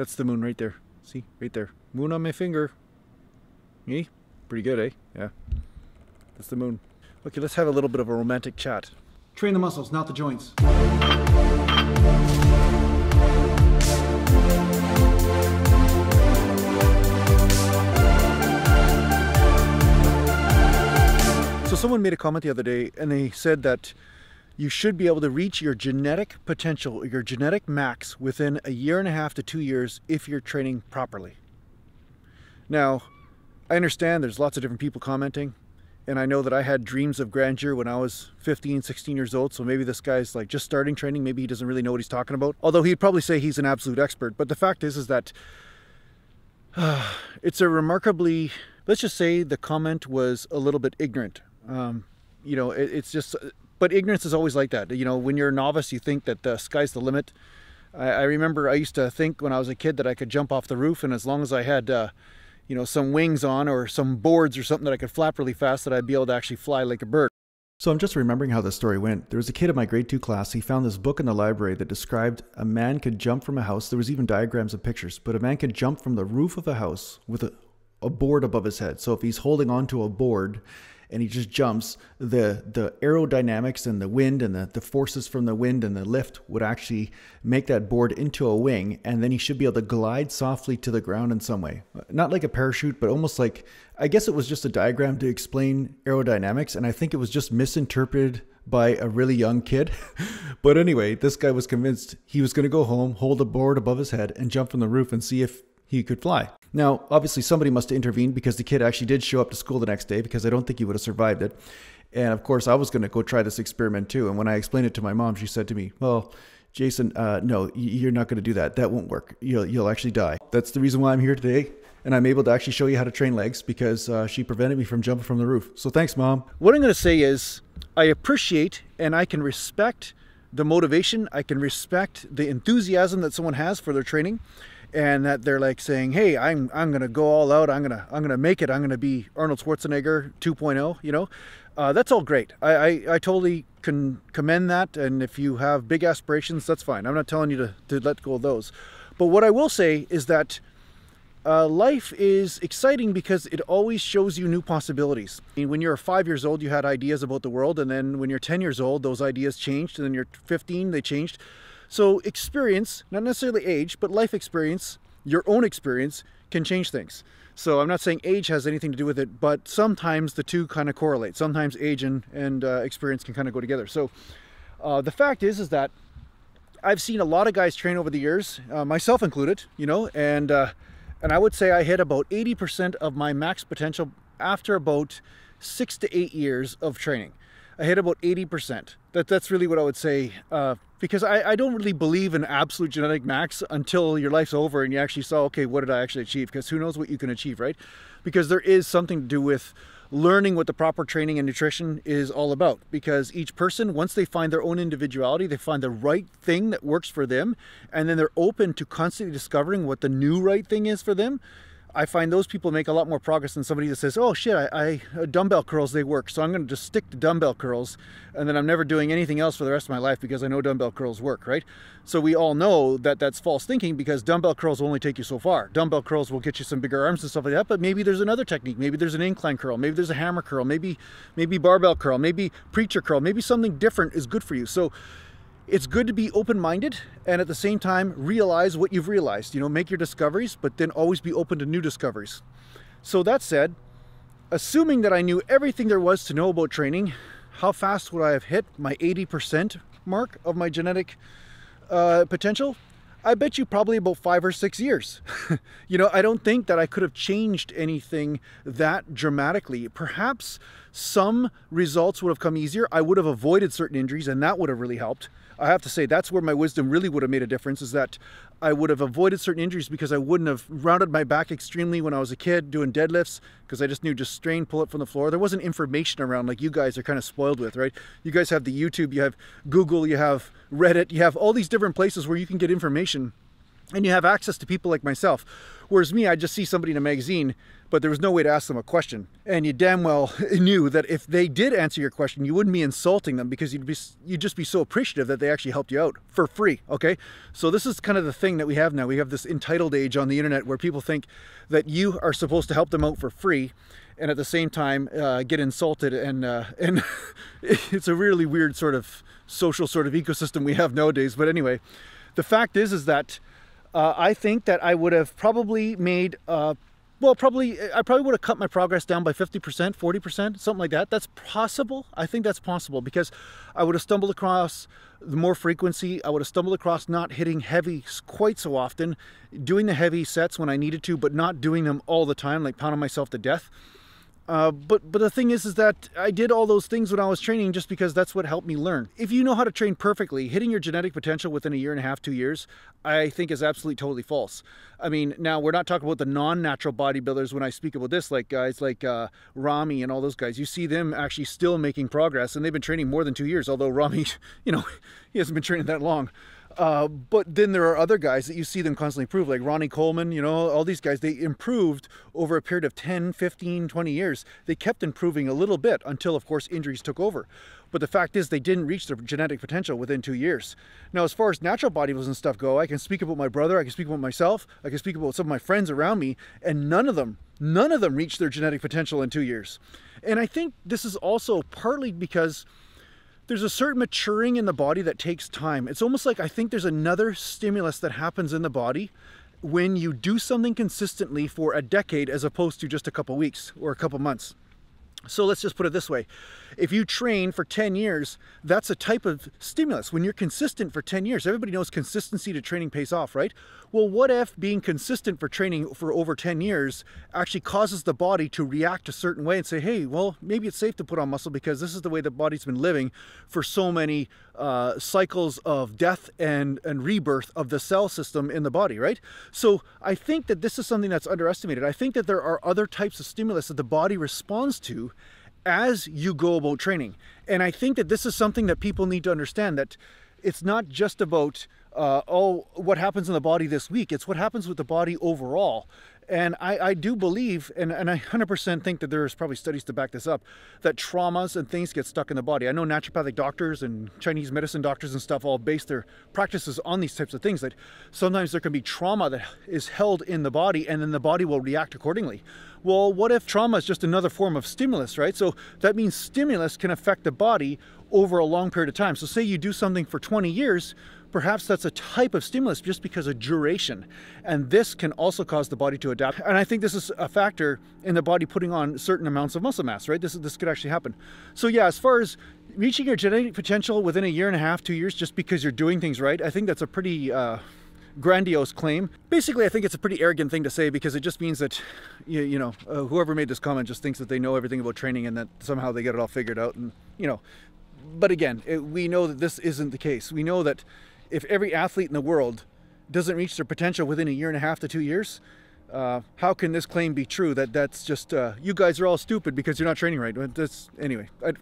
That's the moon right there. See? Right there. Moon on my finger. Eh? Pretty good, eh? Yeah. That's the moon. Okay, let's have a little bit of a romantic chat. Train the muscles, not the joints. So someone made a comment the other day and they said that you should be able to reach your genetic potential, your genetic max within a year and a half to two years if you're training properly. Now, I understand there's lots of different people commenting, and I know that I had dreams of grandeur when I was 15, 16 years old, so maybe this guy's like just starting training, maybe he doesn't really know what he's talking about. Although he'd probably say he's an absolute expert, but the fact is is that uh, it's a remarkably, let's just say the comment was a little bit ignorant. Um, you know, it, it's just but ignorance is always like that. You know, when you're a novice, you think that the sky's the limit. I, I remember I used to think when I was a kid that I could jump off the roof, and as long as I had, uh, you know, some wings on or some boards or something that I could flap really fast, that I'd be able to actually fly like a bird. So I'm just remembering how the story went. There was a kid in my grade two class. He found this book in the library that described a man could jump from a house. There was even diagrams and pictures, but a man could jump from the roof of a house with a, a board above his head. So if he's holding onto a board and he just jumps, the the aerodynamics and the wind and the, the forces from the wind and the lift would actually make that board into a wing, and then he should be able to glide softly to the ground in some way. Not like a parachute, but almost like I guess it was just a diagram to explain aerodynamics, and I think it was just misinterpreted by a really young kid. but anyway, this guy was convinced he was going to go home, hold a board above his head, and jump from the roof and see if he could fly. Now, obviously, somebody must have intervened because the kid actually did show up to school the next day because I don't think he would have survived it. And of course, I was going to go try this experiment too. And when I explained it to my mom, she said to me, Well, Jason, uh, no, you're not going to do that. That won't work. You'll, you'll actually die. That's the reason why I'm here today. And I'm able to actually show you how to train legs because uh, she prevented me from jumping from the roof. So thanks, Mom. What I'm going to say is I appreciate and I can respect the motivation. I can respect the enthusiasm that someone has for their training and that they're like saying, "Hey, I'm I'm gonna go all out. I'm gonna I'm gonna make it. I'm gonna be Arnold Schwarzenegger 2.0." You know, uh, that's all great. I, I I, totally can commend that. And if you have big aspirations, that's fine. I'm not telling you to to let go of those. But what I will say is that. Uh, life is exciting because it always shows you new possibilities. I mean, when you're five years old, you had ideas about the world, and then when you're 10 years old, those ideas changed, and then you're 15, they changed. So experience, not necessarily age, but life experience, your own experience can change things. So I'm not saying age has anything to do with it, but sometimes the two kind of correlate. Sometimes age and, and uh, experience can kind of go together. So uh, the fact is, is that I've seen a lot of guys train over the years, uh, myself included, you know, and uh, and I would say I hit about 80% of my max potential after about six to eight years of training. I hit about 80%. That, that's really what I would say uh, because I, I, don't really believe in absolute genetic max until your life's over and you actually saw, okay, what did I actually achieve? Because who knows what you can achieve, right? Because there is something to do with learning what the proper training and nutrition is all about. Because each person, once they find their own individuality, they find the right thing that works for them, and then they're open to constantly discovering what the new right thing is for them I find those people make a lot more progress than somebody that says, oh shit, I, I uh, dumbbell curls, they work. So I'm going to just stick to dumbbell curls and then I'm never doing anything else for the rest of my life because I know dumbbell curls work, right? So we all know that that's false thinking because dumbbell curls will only take you so far. Dumbbell curls will get you some bigger arms and stuff like that, but maybe there's another technique. Maybe there's an incline curl. Maybe there's a hammer curl. Maybe, maybe barbell curl. Maybe preacher curl. Maybe something different is good for you. So it's good to be open-minded and at the same time realize what you've realized. You know, make your discoveries, but then always be open to new discoveries. So that said, assuming that I knew everything there was to know about training, how fast would I have hit my 80% mark of my genetic uh, potential? I bet you probably about five or six years. you know, I don't think that I could have changed anything that dramatically. Perhaps some results would have come easier. I would have avoided certain injuries, and that would have really helped. I have to say that's where my wisdom really would have made a difference is that I would have avoided certain injuries because I wouldn't have rounded my back extremely when I was a kid doing deadlifts because I just knew just strain, pull up from the floor. There wasn't information around like you guys are kind of spoiled with, right? You guys have the YouTube, you have Google, you have Reddit, you have all these different places where you can get information and you have access to people like myself. Whereas me, I just see somebody in a magazine, but there was no way to ask them a question. And you damn well knew that if they did answer your question, you wouldn't be insulting them because you'd be you'd just be so appreciative that they actually helped you out for free. Okay, so this is kind of the thing that we have now. We have this entitled age on the internet where people think that you are supposed to help them out for free, and at the same time uh, get insulted. And uh, and it's a really weird sort of social sort of ecosystem we have nowadays. But anyway, the fact is is that uh, I think that I would have probably made, uh, well, probably, I probably would have cut my progress down by 50%, 40%, something like that. That's possible. I think that's possible because I would have stumbled across the more frequency. I would have stumbled across not hitting heavy quite so often, doing the heavy sets when I needed to, but not doing them all the time, like pounding myself to death. Uh, but but the thing is, is that I did all those things when I was training just because that's what helped me learn. If you know how to train perfectly, hitting your genetic potential within a year and a half, two years, I think is absolutely totally false. I mean, now we're not talking about the non-natural bodybuilders when I speak about this, like guys like uh, Rami and all those guys. You see them actually still making progress, and they've been training more than two years. Although Rami, you know, he hasn't been training that long. Uh, but then there are other guys that you see them constantly improve, like Ronnie Coleman, you know, all these guys, they improved over a period of 10, 15, 20 years. They kept improving a little bit until, of course, injuries took over. But the fact is they didn't reach their genetic potential within two years. Now, as far as natural bodybuilders and stuff go, I can speak about my brother, I can speak about myself, I can speak about some of my friends around me, and none of them, none of them reached their genetic potential in two years. And I think this is also partly because there's a certain maturing in the body that takes time. It's almost like I think there's another stimulus that happens in the body when you do something consistently for a decade as opposed to just a couple weeks or a couple months. So let's just put it this way. If you train for 10 years, that's a type of stimulus. When you're consistent for 10 years, everybody knows consistency to training pays off, right? Well, what if being consistent for training for over 10 years actually causes the body to react a certain way and say, hey, well, maybe it's safe to put on muscle because this is the way the body's been living for so many uh, cycles of death and, and rebirth of the cell system in the body, right? So I think that this is something that's underestimated. I think that there are other types of stimulus that the body responds to as you go about training. And I think that this is something that people need to understand that it's not just about uh, oh what happens in the body this week it's what happens with the body overall and I, I do believe, and, and I 100% think that there's probably studies to back this up, that traumas and things get stuck in the body. I know naturopathic doctors and Chinese medicine doctors and stuff all base their practices on these types of things, that sometimes there can be trauma that is held in the body and then the body will react accordingly. Well, what if trauma is just another form of stimulus, right? So that means stimulus can affect the body over a long period of time. So say you do something for 20 years, Perhaps that's a type of stimulus just because of duration. And this can also cause the body to adapt. And I think this is a factor in the body putting on certain amounts of muscle mass, right? This, this could actually happen. So yeah, as far as reaching your genetic potential within a year and a half, two years, just because you're doing things right, I think that's a pretty uh, grandiose claim. Basically, I think it's a pretty arrogant thing to say because it just means that, you, you know, uh, whoever made this comment just thinks that they know everything about training and that somehow they get it all figured out. And, you know, but again, it, we know that this isn't the case. We know that if every athlete in the world doesn't reach their potential within a year and a half to two years, uh, how can this claim be true? That that's just uh, you guys are all stupid because you're not training right. That's anyway, I,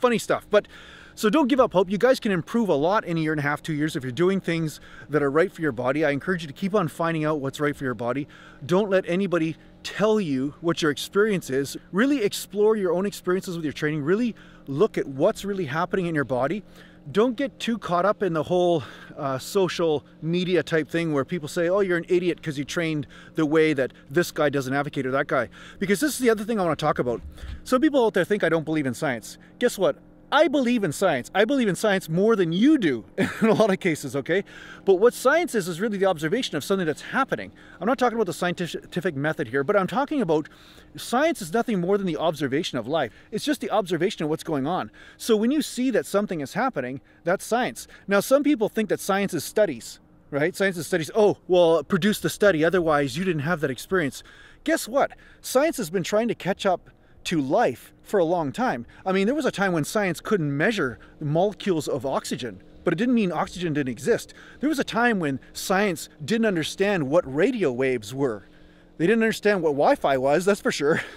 funny stuff. But so don't give up hope. You guys can improve a lot in a year and a half, two years if you're doing things that are right for your body. I encourage you to keep on finding out what's right for your body. Don't let anybody tell you what your experience is. Really explore your own experiences with your training. Really look at what's really happening in your body don't get too caught up in the whole uh, social media type thing where people say, oh, you're an idiot because you trained the way that this guy doesn't advocate or that guy. Because this is the other thing I want to talk about. Some people out there think I don't believe in science. Guess what? I believe in science. I believe in science more than you do in a lot of cases, okay? But what science is, is really the observation of something that's happening. I'm not talking about the scientific method here, but I'm talking about science is nothing more than the observation of life. It's just the observation of what's going on. So when you see that something is happening, that's science. Now, some people think that science is studies, right? Science is studies, oh, well, produce the study, otherwise you didn't have that experience. Guess what? Science has been trying to catch up to life for a long time. I mean, there was a time when science couldn't measure molecules of oxygen, but it didn't mean oxygen didn't exist. There was a time when science didn't understand what radio waves were. They didn't understand what Wi-Fi was, that's for sure.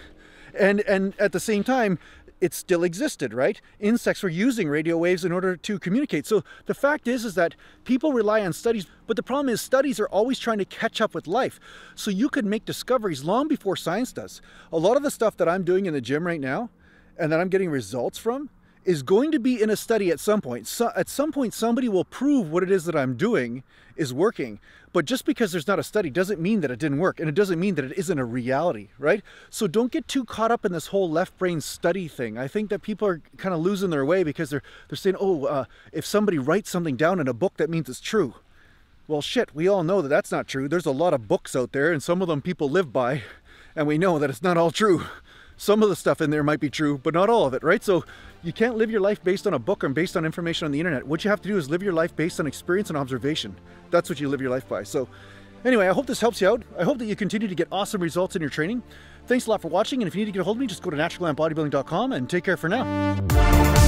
And and at the same time, it still existed, right? Insects were using radio waves in order to communicate. So the fact is, is that people rely on studies, but the problem is studies are always trying to catch up with life. So you could make discoveries long before science does. A lot of the stuff that I'm doing in the gym right now, and that I'm getting results from, is going to be in a study at some point. So at some point, somebody will prove what it is that I'm doing is working. But just because there's not a study doesn't mean that it didn't work. And it doesn't mean that it isn't a reality, right? So don't get too caught up in this whole left brain study thing. I think that people are kind of losing their way because they're, they're saying, oh, uh, if somebody writes something down in a book, that means it's true. Well, shit, we all know that that's not true. There's a lot of books out there, and some of them people live by, and we know that it's not all true some of the stuff in there might be true, but not all of it, right? So you can't live your life based on a book or based on information on the internet. What you have to do is live your life based on experience and observation. That's what you live your life by. So anyway, I hope this helps you out. I hope that you continue to get awesome results in your training. Thanks a lot for watching. And if you need to get a hold of me, just go to naturalglambodybuilding.com and take care for now.